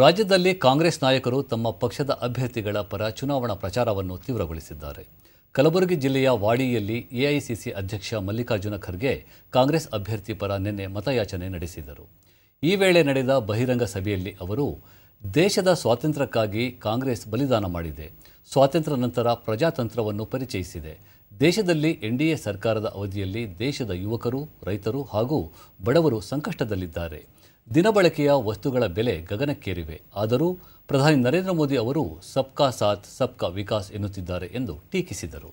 ರಾಜ್ಯದಲ್ಲಿ ಕಾಂಗ್ರೆಸ್ ನಾಯಕರು ತಮ್ಮ ಪಕ್ಷದ ಅಭ್ಯರ್ಥಿಗಳ ಪರ ಚುನಾವಣಾ ಪ್ರಚಾರವನ್ನು ತೀವ್ರಗೊಳಿಸಿದ್ದಾರೆ ಕಲಬುರಗಿ ಜಿಲ್ಲೆಯ ವಾಡಿಯಲ್ಲಿ ಎಐಸಿಸಿ ಅಧ್ಯಕ್ಷ ಮಲ್ಲಿಕಾರ್ಜುನ ಖರ್ಗೆ ಕಾಂಗ್ರೆಸ್ ಅಭ್ಯರ್ಥಿ ಪರ ನಿನ್ನೆ ಮತಯಾಚನೆ ನಡೆಸಿದರು ಈ ವೇಳೆ ನಡೆದ ಬಹಿರಂಗ ಸಭೆಯಲ್ಲಿ ಅವರು ದೇಶದ ಸ್ವಾತಂತ್ರ್ಯಕ್ಕಾಗಿ ಕಾಂಗ್ರೆಸ್ ಬಲಿದಾನ ಮಾಡಿದೆ ಸ್ವಾತಂತ್ರ್ಯ ನಂತರ ಪ್ರಜಾತಂತ್ರವನ್ನು ಪರಿಚಯಿಸಿದೆ ದೇಶದಲ್ಲಿ ಎನ್ಡಿಎ ಸರ್ಕಾರದ ಅವಧಿಯಲ್ಲಿ ದೇಶದ ಯುವಕರು ರೈತರು ಹಾಗೂ ಬಡವರು ಸಂಕಷ್ಟದಲ್ಲಿದ್ದಾರೆ ದಿನಬಳಕೆಯ ವಸ್ತುಗಳ ಬೆಲೆ ಗಗನಕ್ಕೇರಿವೆ ಆದರೂ ಪ್ರಧಾನಿ ನರೇಂದ್ರ ಮೋದಿ ಅವರು ಸಬ್ಕಾ ಸಾಥ್ ಸಬ್ಕಾ ವಿಕಾಸ್ ಎನ್ನುತ್ತಿದ್ದಾರೆ ಎಂದು ಟೀಕಿಸಿದರು